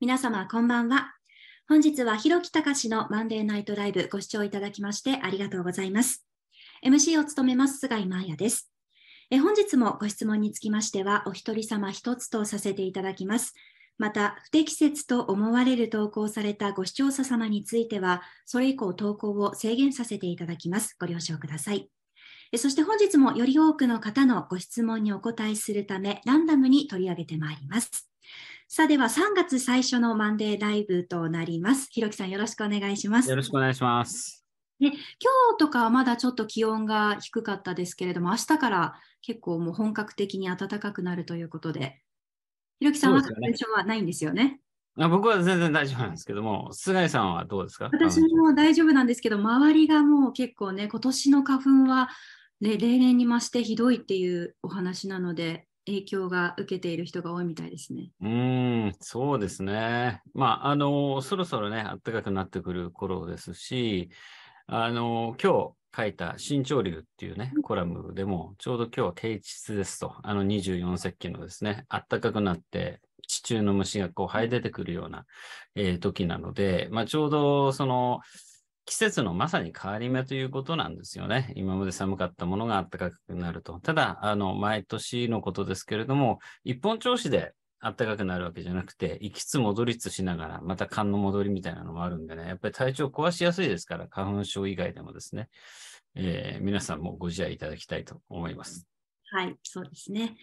皆様こんばんは。本日は弘木隆のマンデーナイトライブご視聴いただきましてありがとうございます。MC を務めます菅井真也です。え本日もご質問につきましてはお一人様一つとさせていただきます。また、不適切と思われる投稿されたご視聴者様については、それ以降投稿を制限させていただきます。ご了承ください。そして本日もより多くの方のご質問にお答えするため、ランダムに取り上げてまいります。さあでは3月最初のマンデーライブとなります。ひろきさんよろしくお願いします。よろしくお願いします。ね、今日とかはまだちょっと気温が低かったですけれども、明日から結構もう本格的に暖かくなるということで、ひろきさんは花粉症はないんですよね。あ僕は全然大丈夫なんですけども、菅井さんはどうですか私も大丈夫なんですけど、周りがもう結構ね、今年の花粉は、ね、例年に増してひどいっていうお話なので、影響が受けている人が多いみたいですね。うん、そうですね。まあ、あの、そろそろね、暖かくなってくる頃ですし、あの、今日書いた新潮流っていうね、コラムでも、ちょうど今日は啓蟄ですと、あの24節気のですね、暖かくなって地中の虫がこう生え出てくるような、えー、時なので、まあ、ちょうどその、季節のまさに変わり目ということなんですよね。今まで寒かったものが暖かくなると。ただ、あの、毎年のことですけれども、一本調子で暖かくなるわけじゃなくて、行きつ戻りつしながら、また寒の戻りみたいなのもあるんでね、やっぱり体調壊しやすいですから、花粉症以外でもですね、えー、皆さんもご自愛いただきたいと思います。はい、そうですね。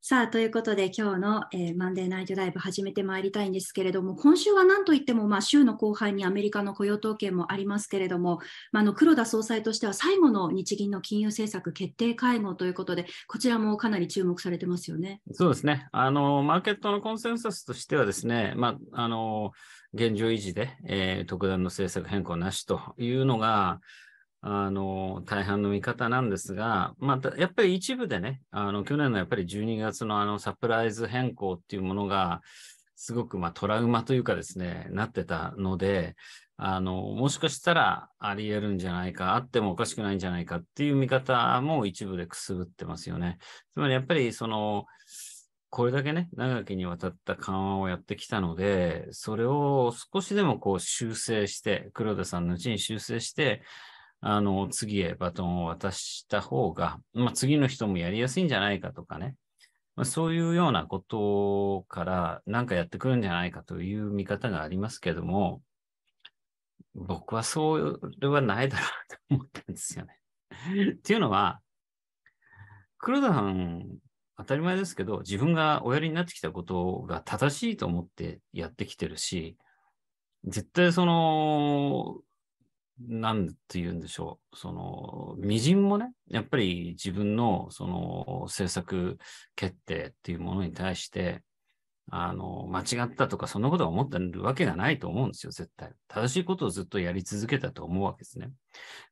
さあということで今日の、えー、マンデーナイトライブ始めてまいりたいんですけれども今週は何といっても、まあ、週の後半にアメリカの雇用統計もありますけれども、まあ、の黒田総裁としては最後の日銀の金融政策決定会合ということでこちらもかなり注目されてますよね。そうですねあのマーケットのコンセンサスとしてはですね、まあ、あの現状維持で、えー、特段の政策変更なしというのがあの、大半の見方なんですが、まあ、やっぱり一部でね、あの、去年のやっぱり12月のあの、サプライズ変更っていうものが、すごく、まあ、トラウマというかですね、なってたので、あの、もしかしたらあり得るんじゃないか、あってもおかしくないんじゃないかっていう見方も一部でくすぶってますよね。つまりやっぱりその、これだけね、長きにわたった緩和をやってきたので、それを少しでもこう修正して、黒田さんのうちに修正して、あの、次へバトンを渡した方が、まあ、次の人もやりやすいんじゃないかとかね、まあ、そういうようなことから何かやってくるんじゃないかという見方がありますけども、僕はそれはないだろうと思ったんですよね。っていうのは、黒田さん、当たり前ですけど、自分がおやりになってきたことが正しいと思ってやってきてるし、絶対その、なんて言うんでしょう。その、微塵もね、やっぱり自分の、その、政策決定っていうものに対して、あの、間違ったとか、そんなことは思ってるわけがないと思うんですよ、絶対。正しいことをずっとやり続けたと思うわけですね。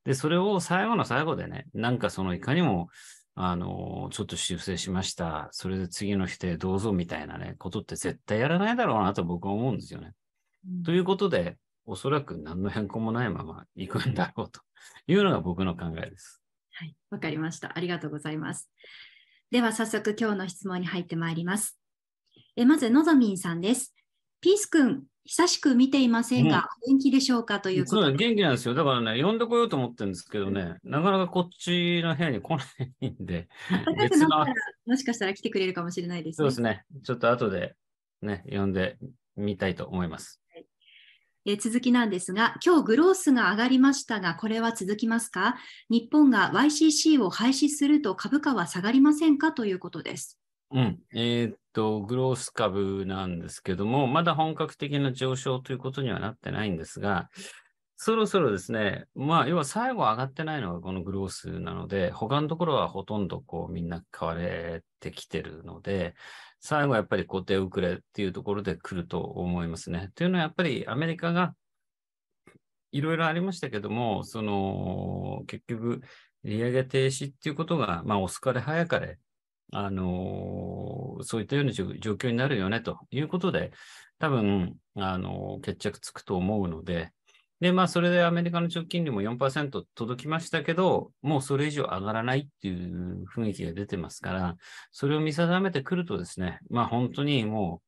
で、それを最後の最後でね、なんかその、いかにも、あの、ちょっと修正しました。それで次の否定どうぞみたいなね、ことって絶対やらないだろうなと僕は思うんですよね。ということで、おそらく何の変更もないまま行くんだろうと いうのが僕の考えです。はい、わかりました。ありがとうございます。では早速今日の質問に入ってまいります。えまず、のぞみんさんです。ピース君、久しく見ていませんが、うん、元気でしょうかということそうね、元気なんですよ。だからね、呼んでこようと思ってるんですけどね、なかなかこっちの部屋に来ないんで。暖かくなったら、もしかしたら来てくれるかもしれないですね。そうですね。ちょっと後でね、呼んでみたいと思います。え続きなんですが、今日グロースが上がりましたが、これは続きますか日本が YCC を廃止すると株価は下がりませんかということです。うん、えー、っと、グロース株なんですけども、まだ本格的な上昇ということにはなってないんですが、そろそろですね、まあ、要は最後上がってないのがこのグロースなので、他のところはほとんどこうみんな買われてきてるので、最後はやっぱり固定遅れっていうところで来ると思いますね。というのはやっぱりアメリカがいろいろありましたけども、その結局、利上げ停止っていうことが、まあ、遅かれ早かれ、あのー、そういったような状況になるよねということで、多分、あのー、決着つくと思うので、で、まあ、それでアメリカの長期金利も4%届きましたけど、もうそれ以上上がらないっていう雰囲気が出てますから、それを見定めてくるとですね、まあ、本当にも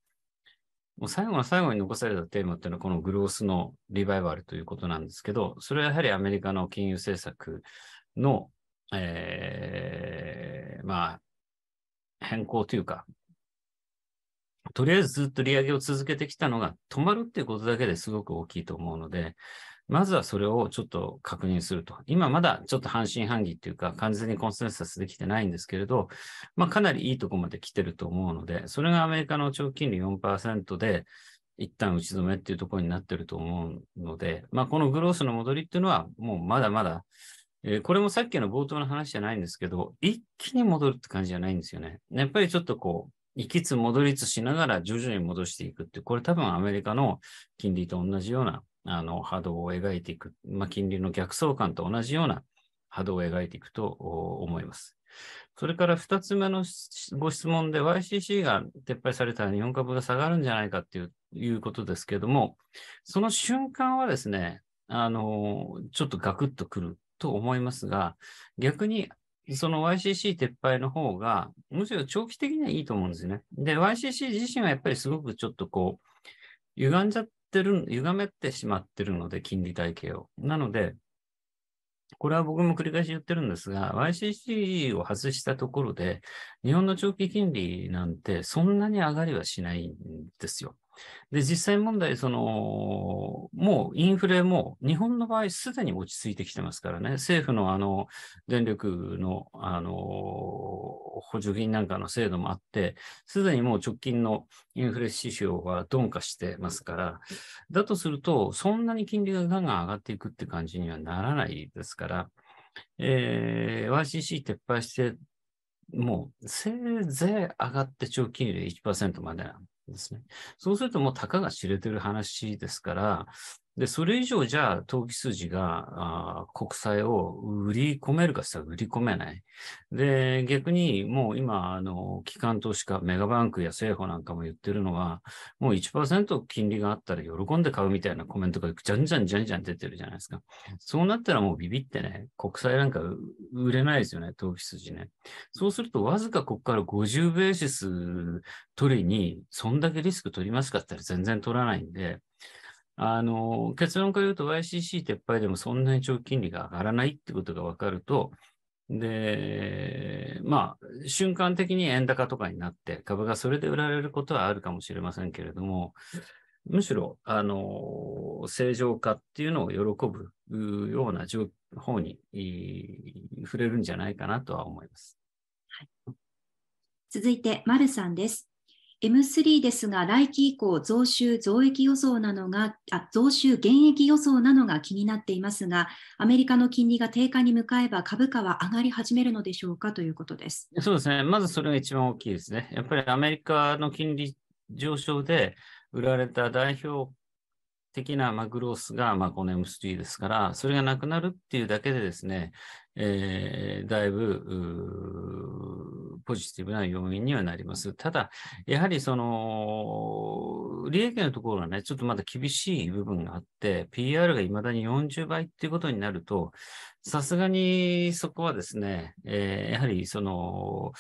う、もう最後の最後に残されたテーマっていうのは、このグロースのリバイバルということなんですけど、それはやはりアメリカの金融政策の、えー、まあ、変更というか、とりあえずずっと利上げを続けてきたのが止まるっていうことだけですごく大きいと思うので、まずはそれをちょっと確認すると。今まだちょっと半信半疑っていうか、完全にコンセンサスできてないんですけれど、まあ、かなりいいとこまで来てると思うので、それがアメリカの長期金利4%で、一旦打ち止めっていうところになってると思うので、まあ、このグロースの戻りっていうのは、もうまだまだ、えー、これもさっきの冒頭の話じゃないんですけど、一気に戻るって感じじゃないんですよね。やっぱりちょっとこう、行きつ戻りつしながら徐々に戻していくって、これ多分アメリカの金利と同じようなあの波動を描いていく、まあ、金利の逆相関と同じような波動を描いていくと思います。それから2つ目のご質問で YCC が撤廃されたら日本株が下がるんじゃないかっていういうことですけれども、その瞬間はですね、あの、ちょっとガクッとくると思いますが、逆にその YCC 撤廃の方が、むしろ長期的にはいいと思うんですね。で、YCC 自身はやっぱりすごくちょっとこう、歪んじゃってる、歪めてしまってるので、金利体系を。なので、これは僕も繰り返し言ってるんですが、YCC を外したところで、日本の長期金利なんてそんなに上がりはしないんですよ。で、実際問題、その、もうインフレも日本の場合すでに落ち着いてきてますからね、政府のあの、電力の、あの、補助金なんかの制度もあって、すでにもう直近のインフレ指標は鈍化してますから、だとすると、そんなに金利がガンガン上がっていくって感じにはならないですから、えー、YCC 撤廃して、もうせいぜい上がって長期金利1%までですね。そうするともうたかが知れてる話ですから、で、それ以上じゃあ、投機筋があ国債を売り込めるかしたら売り込めない。で、逆にもう今、あの、機関投資家、メガバンクや政府なんかも言ってるのは、もう1%金利があったら喜んで買うみたいなコメントがじゃんじゃんじゃんじゃん出てるじゃないですか。そうなったらもうビビってね、国債なんか売れないですよね、投機筋ね。そうすると、わずかここから50ベーシス取りに、そんだけリスク取りますかって言ったら全然取らないんで、あの、結論から言うと YCC 撤廃でもそんなに長期金利が上がらないってことが分かると、で、まあ、瞬間的に円高とかになって株がそれで売られることはあるかもしれませんけれども、むしろ、あの、正常化っていうのを喜ぶような方に触れるんじゃないかなとは思います。はい、続いて、丸さんです。M3 ですが、来期以降、増収増益予想なのが、あ増収減益予想なのが気になっていますが、アメリカの金利が低下に向かえば株価は上がり始めるのでしょうかということです。そうですね。まずそれが一番大きいですね。やっぱりアメリカの金利上昇で売られた代表的な、マグロースが、まあ、この M3 ですから、それがなくなるっていうだけでですね、えー、だいぶポジティブな要因にはなります。ただ、やはりその、利益のところがね、ちょっとまだ厳しい部分があって、PR が未だに40倍っていうことになると、さすがにそこはですね、えー、やはりその、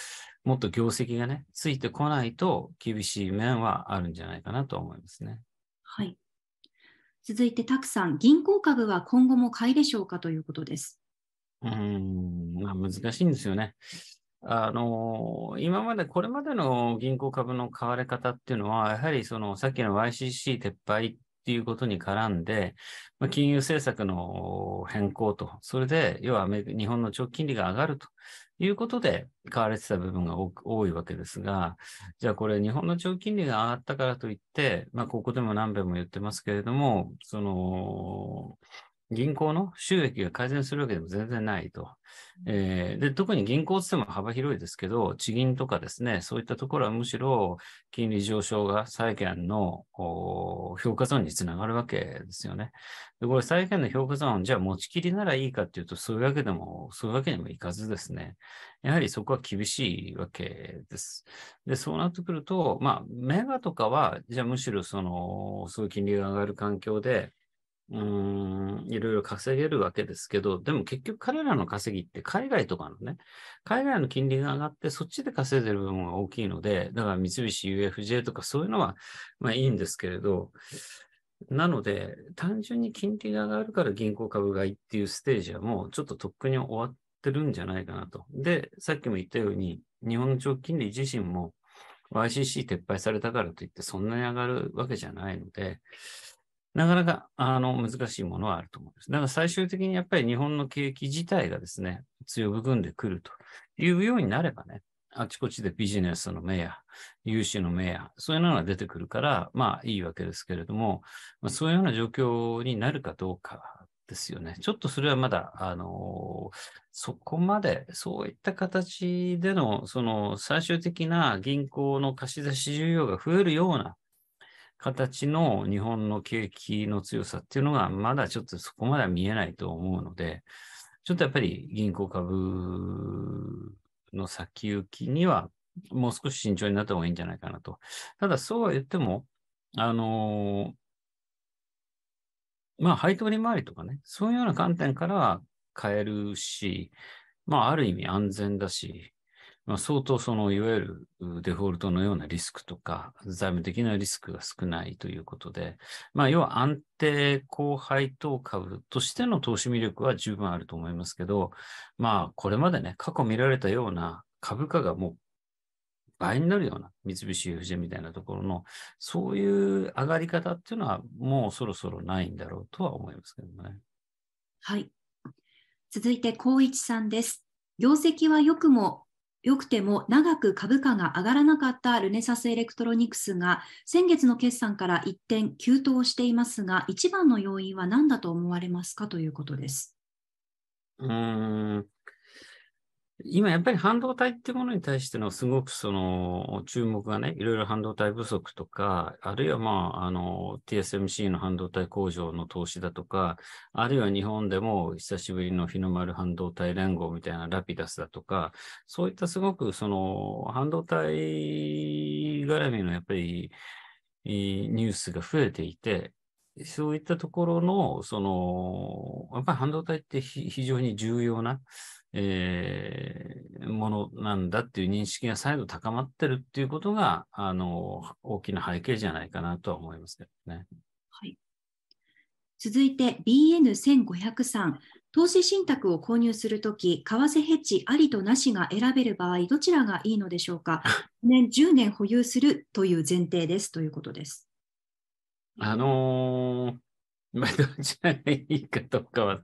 もっと業績がね、ついてこないと厳しい面はあるんじゃないかなと思いますね。はい。続いて、たくさん、銀行株は今後も買いでしょうかということです。うん、まあ、難しいんですよね。あの今まで、これまでの銀行株の買われ方っていうのは、やはりそのさっきの YCC 撤廃っていうことに絡んで、まあ、金融政策の変更と、それで、要は日本の長期金利が上がるということで、買われてた部分が多いわけですが、じゃあこれ、日本の長期金利が上がったからといって、まあ、ここでも何べんも言ってますけれども、その、銀行の収益が改善するわけでも全然ないと。えー、で特に銀行っても幅広いですけど、地銀とかですね、そういったところはむしろ金利上昇が債券の評価ゾーンにつながるわけですよね。でこれ、債券の評価ゾーン、じゃあ持ちきりならいいかっていうと、そういうわけでも、そういうわけにもいかずですね、やはりそこは厳しいわけです。で、そうなってくると、まあ、メガとかは、じゃあむしろその、そういう金利が上がる環境で、うん、いろいろ稼げるわけですけど、でも結局彼らの稼ぎって海外とかのね、海外の金利が上がってそっちで稼いでる部分が大きいので、だから三菱 UFJ とかそういうのは、まあいいんですけれど、なので、単純に金利が上がるから銀行株買いっていうステージはもうちょっととっくに終わってるんじゃないかなと。で、さっきも言ったように、日本の長期金利自身も YCC 撤廃されたからといってそんなに上がるわけじゃないので、なかなかあの難しいものはあると思うんです。だから最終的にやっぱり日本の景気自体がですね、強含んでくるというようになればね、あちこちでビジネスの目や融資の目や、そういうのが出てくるから、まあいいわけですけれども、まあ、そういうような状況になるかどうかですよね。ちょっとそれはまだ、あのー、そこまで、そういった形での、その最終的な銀行の貸し出し需要が増えるような形の日本の景気の強さっていうのが、まだちょっとそこまでは見えないと思うので、ちょっとやっぱり銀行株の先行きには、もう少し慎重になった方がいいんじゃないかなと。ただ、そうは言っても、あのまあ、配当利回りとかね、そういうような観点からは買えるし、まあ、ある意味安全だし、まあ、相当その、いわゆるデフォルトのようなリスクとか、財務的なリスクが少ないということで、まあ、要は安定高配当株としての投資魅力は十分あると思いますけど、まあ、これまでね、過去見られたような株価がもう倍になるような三菱 UFJ みたいなところの、そういう上がり方っていうのはもうそろそろないんだろうとは思いますけどね。はい。続いて、光一さんです。業績は良くも良くても長く株価が上がらなかったルネサスエレクトロニクスが先月の決算から一転急騰していますが、一番の要因は何だと思われますかということです。うん今やっぱり半導体ってものに対してのすごくその注目がね、いろいろ半導体不足とか、あるいはまあ、あの、TSMC の半導体工場の投資だとか、あるいは日本でも久しぶりの日の丸半導体連合みたいなラピダスだとか、そういったすごくその半導体絡みのやっぱりニュースが増えていて、そういったところの、その、やっぱり半導体って非常に重要な、えー、ものなんだっていう認識が再度高まってるっていうことが、あの、大きな背景じゃないかなとは思いますけどね。はい。続いて b n 1 5 0 3投資信託を購入するとき、為替ヘッジありとなしが選べる場合、どちらがいいのでしょうか。年10年保有するという前提ですということです。あのーまあ、どちらがいいかどうかは、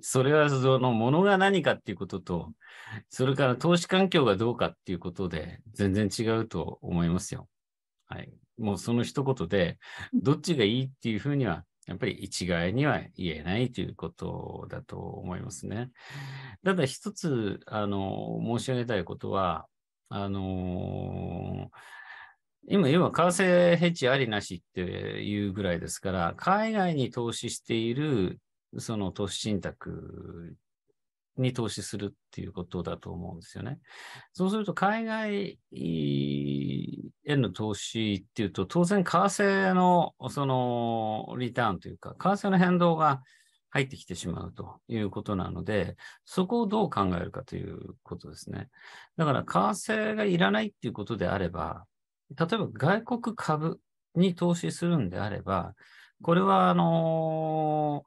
それはそのものが何かっていうことと、それから投資環境がどうかっていうことで、全然違うと思いますよ。はい。もうその一言で、どっちがいいっていうふうには、やっぱり一概には言えないということだと思いますね。ただ一つ、あの、申し上げたいことは、あのー今、要は為替ヘッジありなしっていうぐらいですから、海外に投資している、その投資信託に投資するっていうことだと思うんですよね。そうすると、海外への投資っていうと、当然、為替のそのリターンというか、為替の変動が入ってきてしまうということなので、そこをどう考えるかということですね。だから、為替がいらないっていうことであれば、例えば外国株に投資するんであれば、これはあの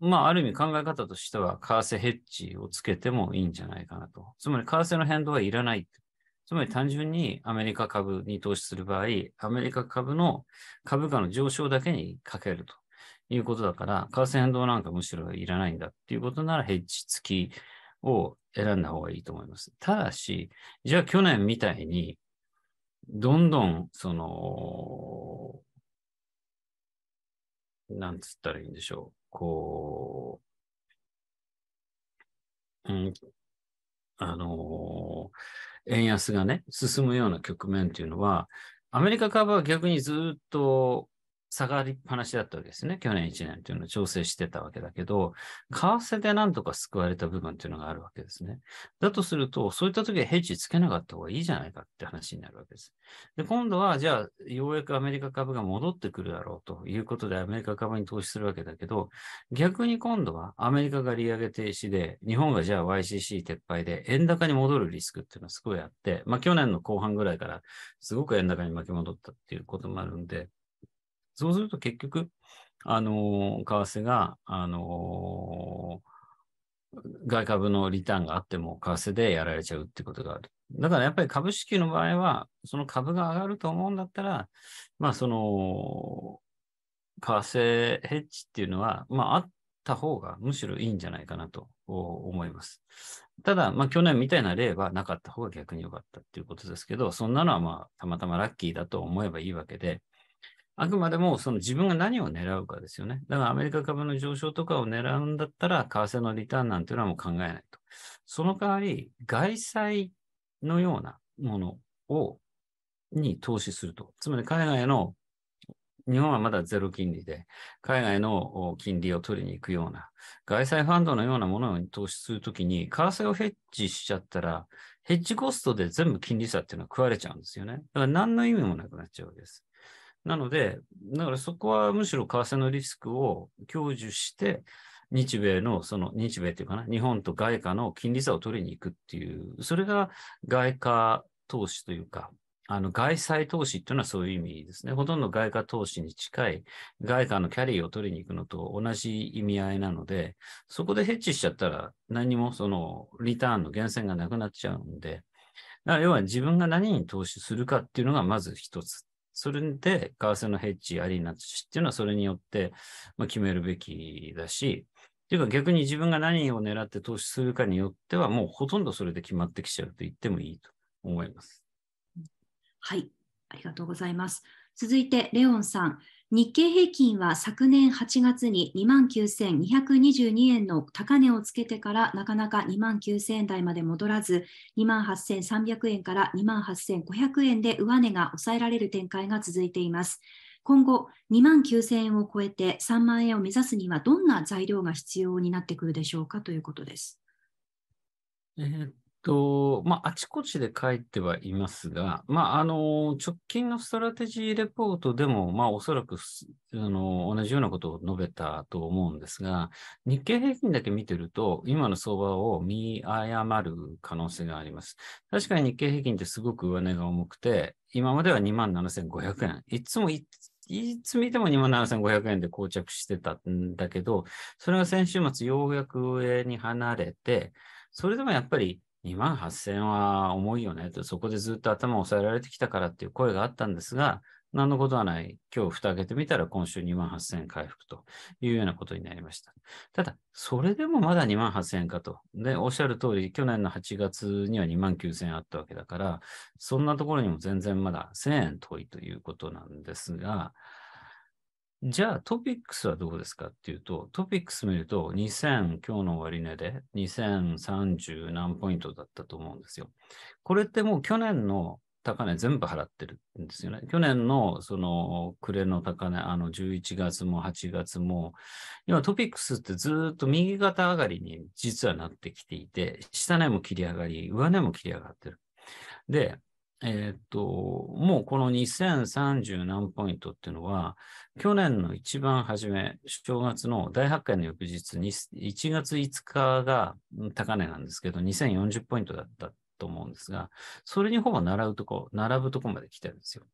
ー、まあ、ある意味考え方としては、為替ヘッジをつけてもいいんじゃないかなと。つまり、為替の変動はいらない。つまり単純にアメリカ株に投資する場合、アメリカ株の株価の上昇だけにかけるということだから、為替変動なんかむしろいらないんだっていうことならヘッジ付きを選んだ方がいいと思います。ただし、じゃあ去年みたいにどんどん、その、なんつったらいいんでしょう。こう、うん、あのー、円安がね、進むような局面っていうのは、アメリカ株は逆にずっと下がりっぱなしだったわけですね。去年1年というのを調整してたわけだけど、為替でなんとか救われた部分というのがあるわけですね。だとすると、そういった時はヘッジつけなかった方がいいじゃないかって話になるわけです。で、今度は、じゃあ、ようやくアメリカ株が戻ってくるだろうということで、アメリカ株に投資するわけだけど、逆に今度はアメリカが利上げ停止で、日本がじゃあ YCC 撤廃で、円高に戻るリスクっていうのはすごいあって、まあ去年の後半ぐらいからすごく円高に巻き戻ったっていうこともあるんで、そうすると結局、あのー、為替が、あのー、外株のリターンがあっても、為替でやられちゃうってことがある。だからやっぱり株式の場合は、その株が上がると思うんだったら、まあその、為替ヘッジっていうのは、まああった方がむしろいいんじゃないかなと思います。ただ、まあ去年みたいな例はなかった方が逆に良かったっていうことですけど、そんなのはまあたまたまラッキーだと思えばいいわけで、あくまでもその自分が何を狙うかですよね。だからアメリカ株の上昇とかを狙うんだったら、為替のリターンなんていうのはもう考えないと。その代わり、外債のようなものを、に投資すると。つまり海外の、日本はまだゼロ金利で、海外の金利を取りに行くような、外債ファンドのようなものに投資するときに、為替をヘッジしちゃったら、ヘッジコストで全部金利差っていうのは食われちゃうんですよね。だから何の意味もなくなっちゃうわけです。なので、だからそこはむしろ為替のリスクを享受して、日米の、その日米というかな、日本と外貨の金利差を取りに行くっていう、それが外貨投資というか、あの外債投資っていうのはそういう意味ですね。ほとんど外貨投資に近い、外貨のキャリーを取りに行くのと同じ意味合いなので、そこでヘッジしちゃったら、何もそのリターンの源泉がなくなっちゃうんで、要は自分が何に投資するかっていうのがまず一つ。それで、為替のヘッジありなしっていうのは、それによって、まあ、決めるべきだし、っていうか逆に自分が何を狙って投資するかによっては、もうほとんどそれで決まってきちゃうと言ってもいいと思います。はい、ありがとうございます。続いて、レオンさん。日経平均は昨年8月に29,222円の高値をつけてからなかなか2万9000円台まで戻らず28,300円から28,500円で上値が抑えられる展開が続いています。今後2万9000円を超えて3万円を目指すにはどんな材料が必要になってくるでしょうかということです。えー、と、まあ、あちこちで書いてはいますが、まあ、あの、直近のストラテジーレポートでも、まあ、おそらく、あの、同じようなことを述べたと思うんですが、日経平均だけ見てると、今の相場を見誤る可能性があります。確かに日経平均ってすごく上値が重くて、今までは27,500円。いつもいいつ見ても27,500円で膠着してたんだけど、それが先週末ようやく上に離れて、それでもやっぱり2万8000は重いよねと、そこでずっと頭を抑えられてきたからっていう声があったんですが、何のことはない。今日蓋開けてみたら今週2万8000円回復というようなことになりました。ただ、それでもまだ2万8000円かと。で、おっしゃる通り、去年の8月には2万9000円あったわけだから、そんなところにも全然まだ1000円遠いということなんですが、じゃあトピックスはどうですかっていうと、トピックス見ると2000、今日の終値で2030何ポイントだったと思うんですよ。これってもう去年の高値全部払ってるんですよね。去年のその暮れの高値、あの11月も8月も、今トピックスってずっと右肩上がりに実はなってきていて、下値も切り上がり、上値も切り上がってる。で、えっ、ー、と、もうこの2030何ポイントっていうのは、去年の一番初め、正月の大発会の翌日に、1月5日が高値なんですけど、2040ポイントだったと思うんですが、それにほぼ並ぶとこ、並ぶとこまで来てるんですよ。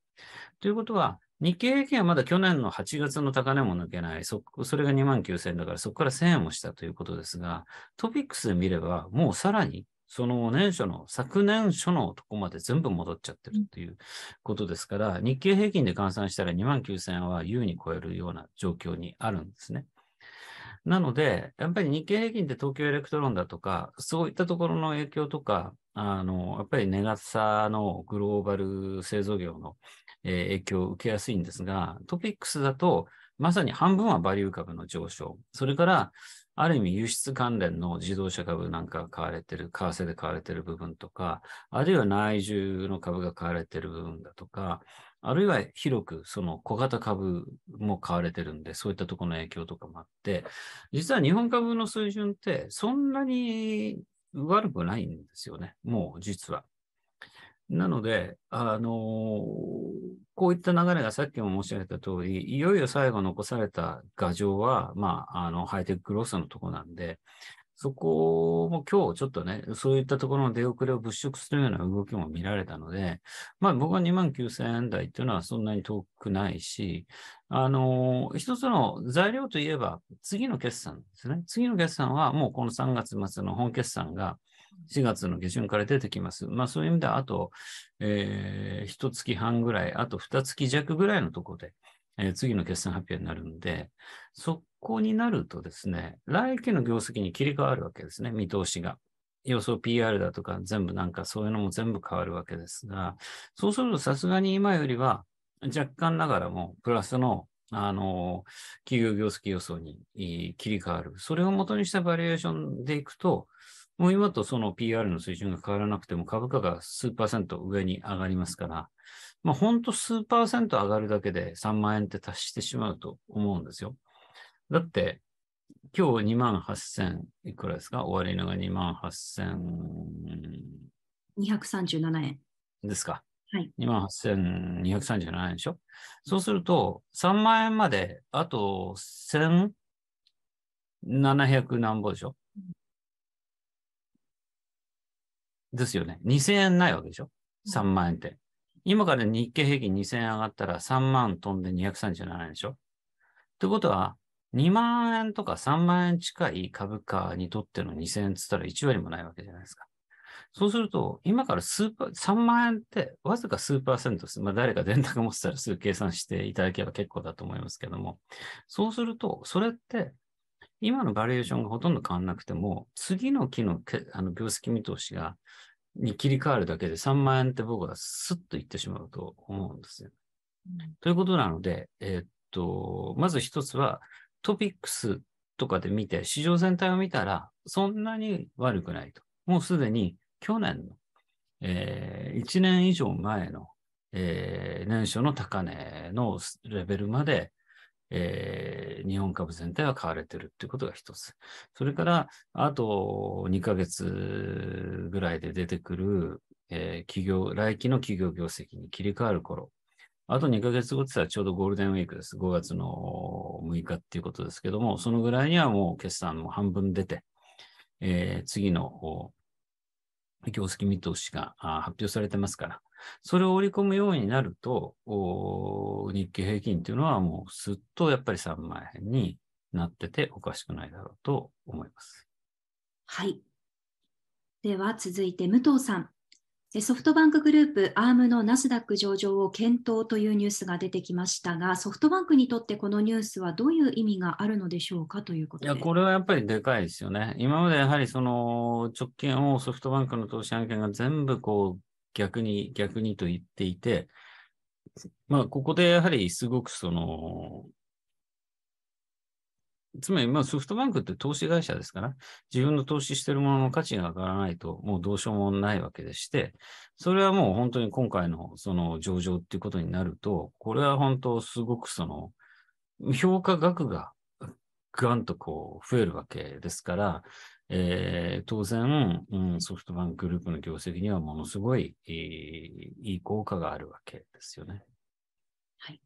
ということは、日経平均はまだ去年の8月の高値も抜けない、そそれが2万9000円だから、そこから1000円もしたということですが、トピックスで見れば、もうさらにその年初の、昨年初のとこまで全部戻っちゃってるっていうことですから、日経平均で換算したら2万9000円は優に超えるような状況にあるんですね。なので、やっぱり日経平均って東京エレクトロンだとか、そういったところの影響とか、あの、やっぱり値ガのグローバル製造業の、影響を受けやすいんですが、トピックスだと、まさに半分はバリュー株の上昇。それから、ある意味輸出関連の自動車株なんかが買われてる、為替で買われてる部分とか、あるいは内需の株が買われてる部分だとか、あるいは広くその小型株も買われてるんで、そういったところの影響とかもあって、実は日本株の水準ってそんなに悪くないんですよね、もう実は。なので、あのー、こういった流れがさっきも申し上げた通り、いよいよ最後残された画像は、まあ、あの、ハイテクグロスのとこなんで、そこも今日ちょっとね、そういったところの出遅れを物色するような動きも見られたので、まあ僕は2万9000円台っていうのはそんなに遠くないし、あのー、一つの材料といえば次の決算ですね。次の決算はもうこの3月末の本決算が4月の下旬から出てきます。まあそういう意味ではあと、えー、1月半ぐらい、あと2月弱ぐらいのところで、えー、次の決算発表になるんで、そこになるとですね、来期の業績に切り替わるわけですね、見通しが。予想 PR だとか全部なんかそういうのも全部変わるわけですが、そうするとさすがに今よりは若干ながらもプラスのあの、企業業績予想に切り替わる。それを元にしたバリエーションでいくと、もう今とその PR の水準が変わらなくても株価が数パーセント上に上がりますから、まあ、ほんと数パーセント上がるだけで3万円って達してしまうと思うんですよ。だって、今日2万8000いくらですか終わりのが2万8237円。ですか。はい、2万8237円でしょ。そうすると、3万円まであと1700何ぼでしょ。ですよね。2000円ないわけでしょ。3万円って。今から日経平均2000円上がったら3万飛んで237円でしょってことは、2万円とか3万円近い株価にとっての2000円っつったら1割もないわけじゃないですか。そうすると、今から数パー、3万円ってわずか数パーセント、まあ誰か電卓持ってたらすぐ計算していただければ結構だと思いますけども、そうすると、それって、今のバリエーションがほとんど変わらなくても、次の期のあの業績見通しがに切り替わるだけで3万円って僕はスッといってしまうと思うんですよ、うん。ということなので、えー、っと、まず一つはトピックスとかで見て、市場全体を見たらそんなに悪くないと。もうすでに去年の、えー、1年以上前の、えー、年初の高値のレベルまでえー、日本株全体は買われてるっていうことが一つ。それから、あと2ヶ月ぐらいで出てくる、えー、企業、来期の企業業績に切り替わる頃。あと2ヶ月後って言ったらちょうどゴールデンウィークです。5月の6日っていうことですけども、そのぐらいにはもう決算も半分出て、えー、次の業績見通しが発表されてますから、それを織り込むようになると、日経平均というのはもうすっとやっぱり3万円になってておかしくないだろうと思います。はい。では続いて武藤さん。ソフトバンクグループ、アームのナスダック上場を検討というニュースが出てきましたが、ソフトバンクにとってこのニュースはどういう意味があるのでしょうかということいや、これはやっぱりでかいですよね。今までやはりその直近をソフトバンクの投資案件が全部こう逆に逆にと言っていて、まあ、ここでやはりすごくそのつまり、まあ、ソフトバンクって投資会社ですから、自分の投資してるものの価値が上がらないと、もうどうしようもないわけでして、それはもう本当に今回のその上場っていうことになると、これは本当すごくその、評価額がガンとこう増えるわけですから、えー、当然、うん、ソフトバンクグループの業績にはものすごい、えー、いい効果があるわけですよね。はい。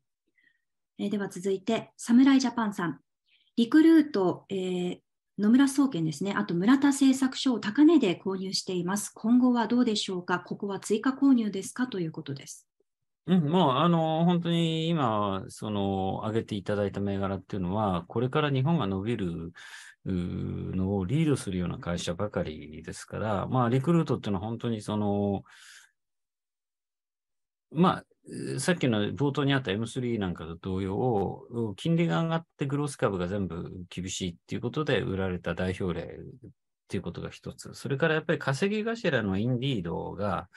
えー、では続いて、侍ジャパンさん。リクルート、えー、野村総研ですね、あと村田製作所を高値で購入しています。今後はどうでしょうか、ここは追加購入ですかということです。うん、もうあの本当に今、その上げていただいた銘柄っていうのは、これから日本が伸びるのをリードするような会社ばかりですから、まあ、リクルートっていうのは本当にその、まあ、さっきの冒頭にあった M3 なんかと同様、金利が上がってグロース株が全部厳しいっていうことで売られた代表例っていうことが一つ。それからやっぱり稼ぎ頭のインディードが、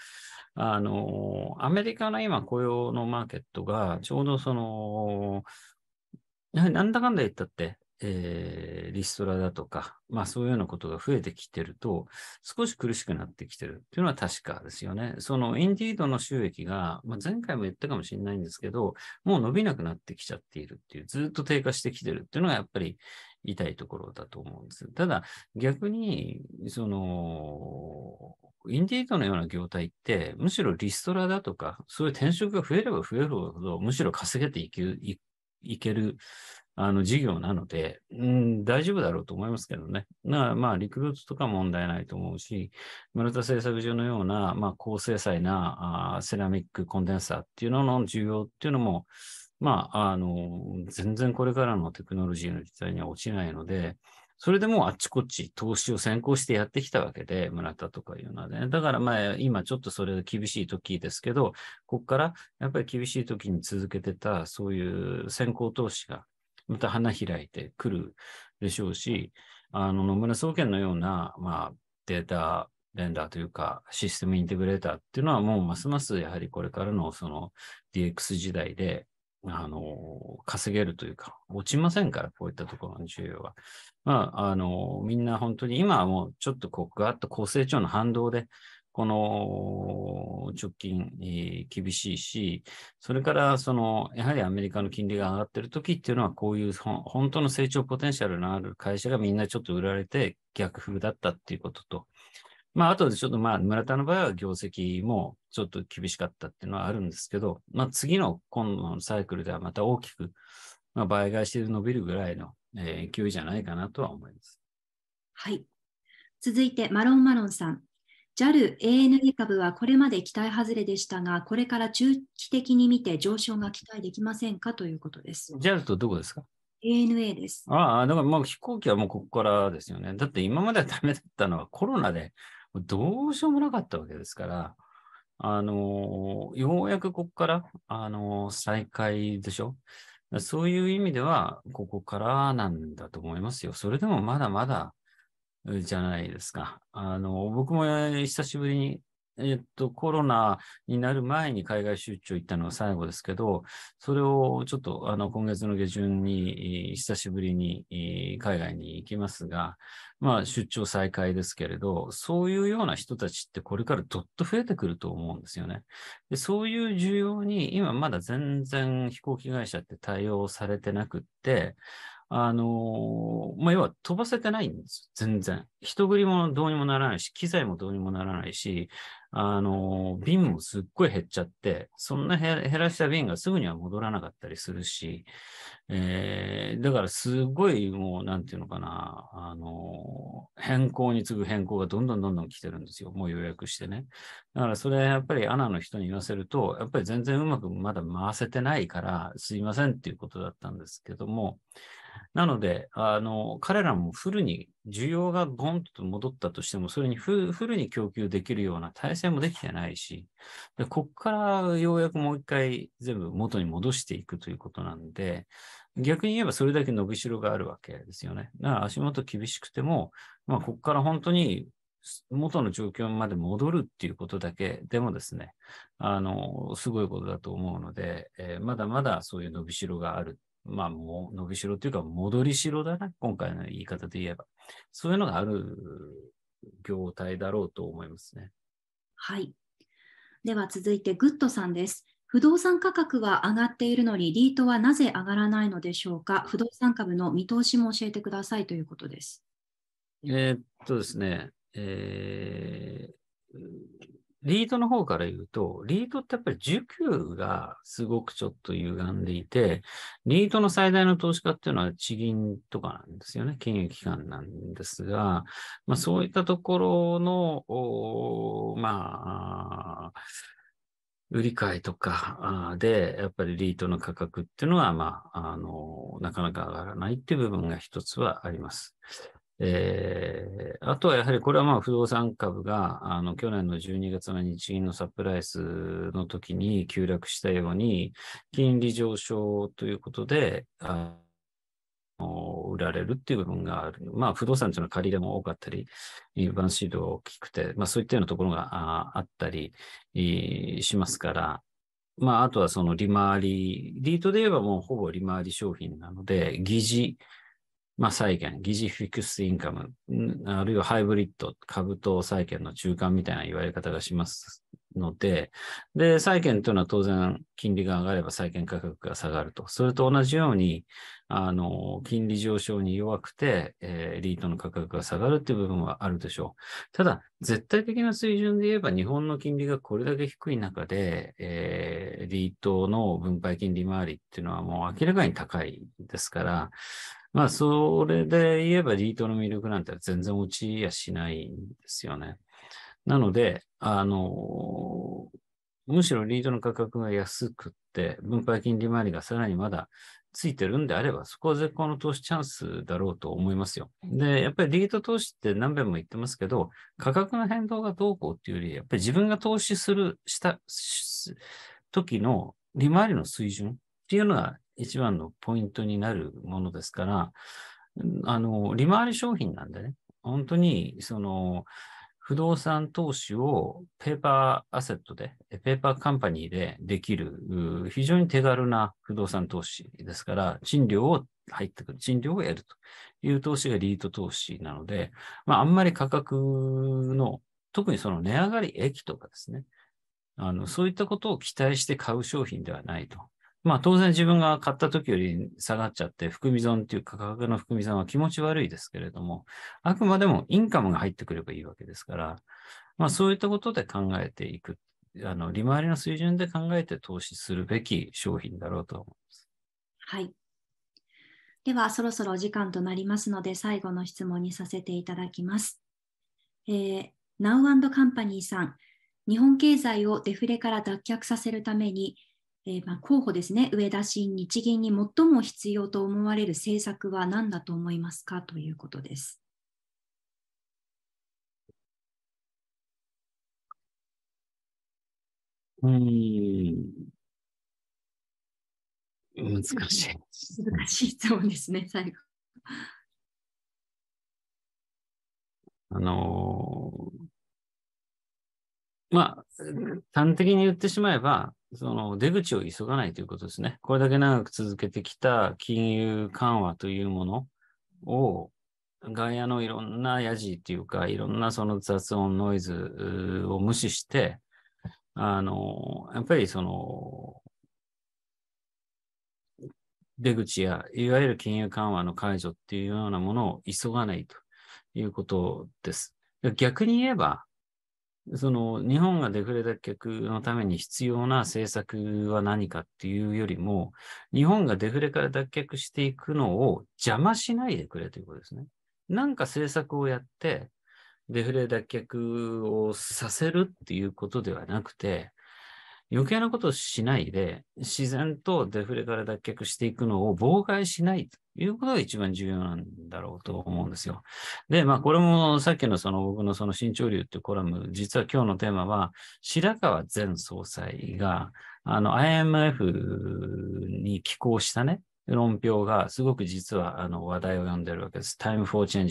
あの、アメリカの今雇用のマーケットがちょうどその、やはりなんだかんだ言ったって、えー、リストラだとか、まあそういうようなことが増えてきてると、少し苦しくなってきてるっていうのは確かですよね。そのインディードの収益が、まあ、前回も言ったかもしれないんですけど、もう伸びなくなってきちゃっているっていう、ずっと低下してきてるっていうのがやっぱり痛いところだと思うんです。ただ逆に、その、インディードのような業態って、むしろリストラだとか、そういう転職が増えれば増えるほど、むしろ稼げていくいいける、あの、事業なので、うん、大丈夫だろうと思いますけどね。から、まあ、リクルートとか問題ないと思うし、村田製作所のような、まあ、高精細なあセラミックコンデンサーっていうのの需要っていうのも、まあ、あの、全然これからのテクノロジーの時代には落ちないので、それでもうあっちこっち投資を先行してやってきたわけで、村田とかいうのはね。だからまあ今ちょっとそれ厳しい時ですけど、ここからやっぱり厳しい時に続けてたそういう先行投資がまた花開いてくるでしょうし、あの野村総研のような、まあ、データレンダーというかシステムインテグレーターっていうのはもうますますやはりこれからのその DX 時代であの、稼げるというか、落ちませんから、こういったところの需要は。まあ、あの、みんな本当に今はもうちょっとこう、ガーッと高成長の反動で、この直近、えー、厳しいし、それからその、やはりアメリカの金利が上がってる時っていうのは、こういう本当の成長ポテンシャルのある会社がみんなちょっと売られて逆風だったっていうことと、まあ、あとでちょっとまあ、村田の場合は業績もちょっと厳しかったっていうのはあるんですけど、まあ、次の今度のサイクルではまた大きく、まあ、倍返しで伸びるぐらいの、えー、勢いじゃないかなとは思います。はい。続いて、マロンマロンさん。JAL、ANA 株はこれまで期待外れでしたが、これから中期的に見て上昇が期待できませんかということです。JAL とどこですか ANA です。ああ、だからまあ飛行機はもうここからですよね。だって今までダメだったのはコロナでどうしようもなかったわけですから、あの、ようやくここから、あの、再開でしょそういう意味では、ここからなんだと思いますよ。それでもまだまだじゃないですか。あの、僕も久しぶりにえっと、コロナになる前に海外出張行ったのが最後ですけど、それをちょっとあの今月の下旬に、久しぶりに海外に行きますが、まあ出張再開ですけれど、そういうような人たちってこれからどっと増えてくると思うんですよね。でそういう需要に今まだ全然飛行機会社って対応されてなくって、あのー、まあ、要は飛ばせてないんです全然。人繰りもどうにもならないし、機材もどうにもならないし、あのー、瓶もすっごい減っちゃって、そんな減らした瓶がすぐには戻らなかったりするし、えー、だからすごいもう、なんていうのかな、あのー、変更に次ぐ変更がどんどんどんどん来てるんですよ。もう予約してね。だからそれやっぱりアナの人に言わせると、やっぱり全然うまくまだ回せてないから、すいませんっていうことだったんですけども、なので、あの、彼らもフルに、需要がゴンと戻ったとしても、それにフルに供給できるような体制もできてないし、でこっからようやくもう一回全部元に戻していくということなんで、逆に言えばそれだけ伸びしろがあるわけですよね。だから足元厳しくても、まあ、こっから本当に元の状況まで戻るっていうことだけでもですね、あの、すごいことだと思うので、えー、まだまだそういう伸びしろがあるまあ、もう、伸びしろというか、戻りしろだな、今回の言い方で言えば。そういうのがある業態だろうと思いますね。はい。では続いて、グッドさんです。不動産価格は上がっているのに、リートはなぜ上がらないのでしょうか。不動産株の見通しも教えてくださいということです。えー、っとですね、えー、リードの方から言うと、リードってやっぱり需給がすごくちょっと歪んでいて、リードの最大の投資家っていうのは地銀とかなんですよね。金融機関なんですが、まあそういったところの、まあ、売り買いとかで、やっぱりリートの価格っていうのは、まあ、あの、なかなか上がらないっていう部分が一つはあります。えー、あとはやはりこれはまあ不動産株があの去年の12月の日銀のサプライズの時に急落したように金利上昇ということであ売られるっていう部分がある、まあ、不動産というのは借り入れも多かったり、バンシード大きくて、まあ、そういったようなところがあったりしますから、まあ、あとはその利回り、リートで言えばもうほぼ利回り商品なので、疑似まあ、債券、疑似フィクスインカム、あるいはハイブリッド、株と債券の中間みたいな言われ方がしますので、で、債券というのは当然、金利が上がれば債券価格が下がると。それと同じように、あの、金利上昇に弱くて、えー、リートの価格が下がるっていう部分はあるでしょう。ただ、絶対的な水準で言えば、日本の金利がこれだけ低い中で、えー、リートの分配金利回りっていうのはもう明らかに高いですから、まあ、それで言えばリートの魅力なんて全然落ちやしないんですよね。なので、あの、むしろリートの価格が安くって、分配金利回りがさらにまだついてるんであれば、そこは絶好の投資チャンスだろうと思いますよ。で、やっぱりリート投資って何遍も言ってますけど、価格の変動がどうこうっていうより、やっぱり自分が投資する、した、時の利回りの水準っていうのは一番のポイントになるものですから、あの、利回り商品なんでね、本当に、その、不動産投資をペーパーアセットで、ペーパーカンパニーでできる、非常に手軽な不動産投資ですから、賃料を入ってくる、賃料を得るという投資がリート投資なので、まあ、あんまり価格の、特にその値上がり益とかですね、あの、そういったことを期待して買う商品ではないとまあ当然自分が買った時より下がっちゃって、含み損っていう価格の含み損は気持ち悪いですけれども、あくまでもインカムが入ってくればいいわけですから、まあそういったことで考えていく、あの、利回りの水準で考えて投資するべき商品だろうと思います。はい。ではそろそろお時間となりますので、最後の質問にさせていただきます。えー、Now& Company さん、日本経済をデフレから脱却させるために、えー、まあ、候補ですね、上田新日銀に最も必要と思われる政策は何だと思いますかということです。うん。難しい。難しい質問ですね、最後。あのー、まあ、端的に言ってしまえば、その出口を急がないということですね。これだけ長く続けてきた金融緩和というものを、外野のいろんなヤジっていうか、いろんなその雑音、ノイズを無視して、あの、やっぱりその、出口や、いわゆる金融緩和の解除っていうようなものを急がないということです。逆に言えば、その日本がデフレ脱却のために必要な政策は何かっていうよりも、日本がデフレから脱却していくのを邪魔しないでくれということですね。なんか政策をやって、デフレ脱却をさせるっていうことではなくて、余計なことをしないで、自然とデフレから脱却していくのを妨害しないということが一番重要なんだろうと思うんですよ。で、まあ、これもさっきのその僕のその新潮流っていうコラム、実は今日のテーマは、白川前総裁が、あの、IMF に寄稿したね、論評がすごく実はあの話題を呼んでるわけです。Time for Change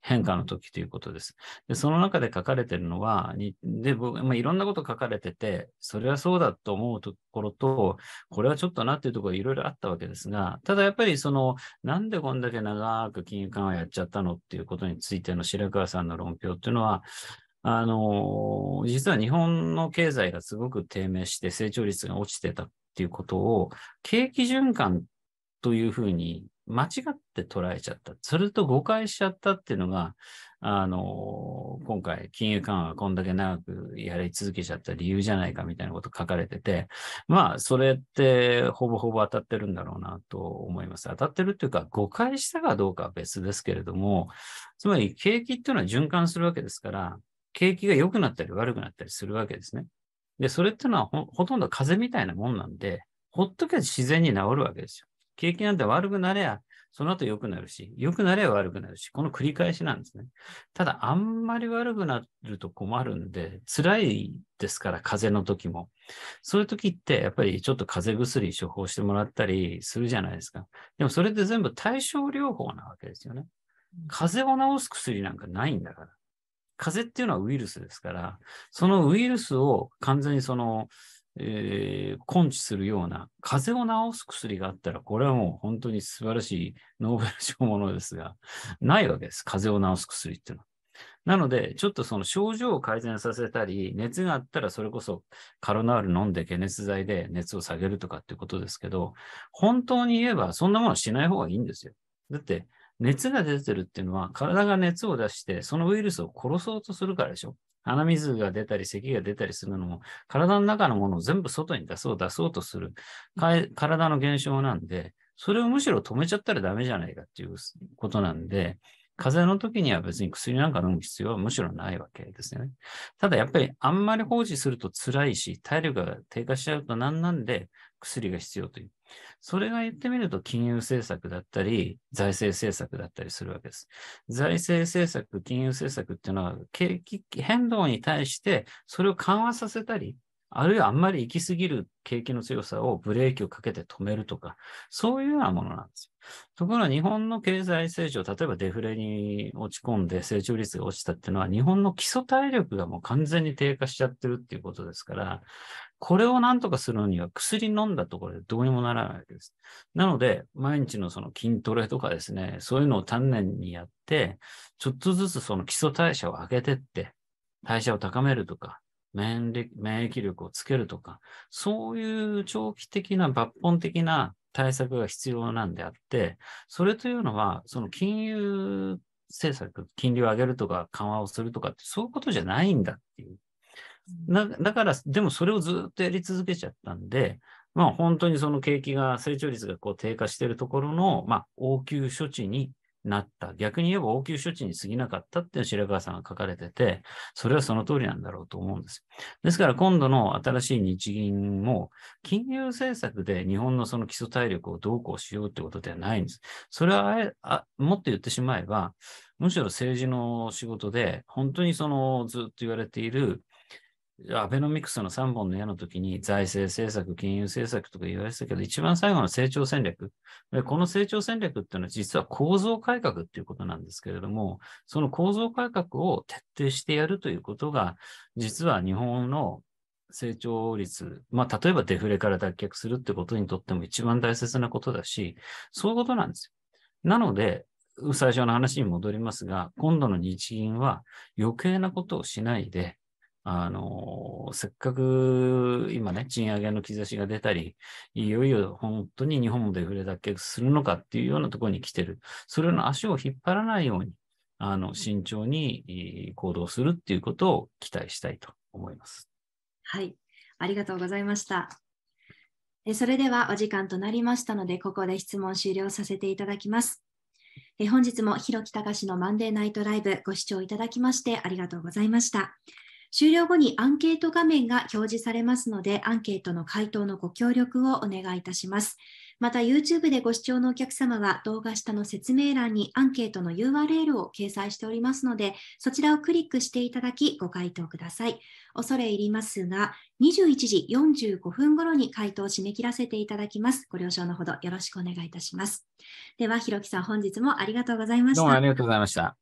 変化の時ということです。でその中で書かれてるのは、で僕まあ、いろんなこと書かれてて、それはそうだと思うところと、これはちょっとなっていうところいろいろあったわけですが、ただやっぱりその、なんでこんだけ長く金融緩和やっちゃったのっていうことについての白川さんの論評っていうのは、あの、実は日本の経済がすごく低迷して成長率が落ちてたっていうことを、景気循環というふうに間違って捉えちゃった。それと誤解しちゃったっていうのが、あの、今回、金融緩和こんだけ長くやり続けちゃった理由じゃないかみたいなこと書かれてて、まあ、それってほぼほぼ当たってるんだろうなと思います。当たってるっていうか、誤解したかどうかは別ですけれども、つまり景気っていうのは循環するわけですから、景気が良くなったり悪くなったりするわけですね。で、それっていうのはほとんど風邪みたいなもんなんで、ほっとけば自然に治るわけですよ。経験なんて悪くなれや、その後良くなるし、良くなれば悪くなるし、この繰り返しなんですね。ただ、あんまり悪くなると困るんで、辛いですから、風邪の時も。そういう時って、やっぱりちょっと風邪薬処方してもらったりするじゃないですか。でも、それって全部対症療法なわけですよね。風邪を治す薬なんかないんだから。風邪っていうのはウイルスですから、そのウイルスを完全にその、えー、根治するような風邪を治す薬があったら、これはもう本当に素晴らしいノーベル賞ものですが、ないわけです。風邪を治す薬っていうのは。なので、ちょっとその症状を改善させたり、熱があったらそれこそカロナール飲んで解熱剤で熱を下げるとかってことですけど、本当に言えばそんなものしない方がいいんですよ。だって、熱が出てるっていうのは体が熱を出してそのウイルスを殺そうとするからでしょ。鼻水が出たり、咳が出たりするのも、体の中のものを全部外に出そう、出そうとする、体の現象なんで、それをむしろ止めちゃったらダメじゃないかっていうことなんで、風邪の時には別に薬なんか飲む必要はむしろないわけですよね。ただやっぱりあんまり放置すると辛いし、体力が低下しちゃうと何なんで薬が必要というそれが言ってみると金融政策だったり、財政政策だったりするわけです。財政政策、金融政策っていうのは、景気変動に対してそれを緩和させたり、あるいはあんまり行き過ぎる景気の強さをブレーキをかけて止めるとか、そういうようなものなんですよ。ところが日本の経済成長、例えばデフレに落ち込んで成長率が落ちたっていうのは、日本の基礎体力がもう完全に低下しちゃってるっていうことですから、これをなんとかするのには薬飲んだところでどうにもならないわけです。なので、毎日のその筋トレとかですね、そういうのを丹念にやって、ちょっとずつその基礎代謝を上げてって、代謝を高めるとか、免疫力をつけるとか、そういう長期的な抜本的な対策が必要なんであって、それというのは、その金融政策、金利を上げるとか緩和をするとかって、そういうことじゃないんだっていうだから、でもそれをずっとやり続けちゃったんで、まあ、本当にその景気が、成長率がこう低下しているところの、まあ、応急処置になった。逆に言えば応急処置に過ぎなかったっていう白川さんが書かれてて、それはその通りなんだろうと思うんです。ですから今度の新しい日銀も、金融政策で日本のその基礎体力をどうこうしようってことではないんです。それはあもっと言ってしまえば、むしろ政治の仕事で、本当にそのずっと言われている、アベノミクスの3本の矢の時に財政政策、金融政策とか言われてたけど、一番最後の成長戦略。この成長戦略っていうのは実は構造改革っていうことなんですけれども、その構造改革を徹底してやるということが、実は日本の成長率、まあ、例えばデフレから脱却するってことにとっても一番大切なことだし、そういうことなんですよ。なので、最初の話に戻りますが、今度の日銀は余計なことをしないで、あの、せっかく今ね、賃上げの兆しが出たり、いよいよ本当に日本もデフレ脱却するのかっていうようなところに来てる。それの足を引っ張らないように、あの、慎重に行動するっていうことを期待したいと思います。はい、ありがとうございました。それではお時間となりましたので、ここで質問終了させていただきます。本日も弘木隆のマンデーナイトライブご視聴いただきましてありがとうございました。終了後にアンケート画面が表示されますので、アンケートの回答のご協力をお願いいたします。また YouTube でご視聴のお客様は動画下の説明欄にアンケートの URL を掲載しておりますので、そちらをクリックしていただきご回答ください。恐れ入りますが、21時45分頃に回答を締め切らせていただきます。ご了承のほどよろしくお願いいたします。では、ひろきさん、本日もありがとうございました。どうもありがとうございました。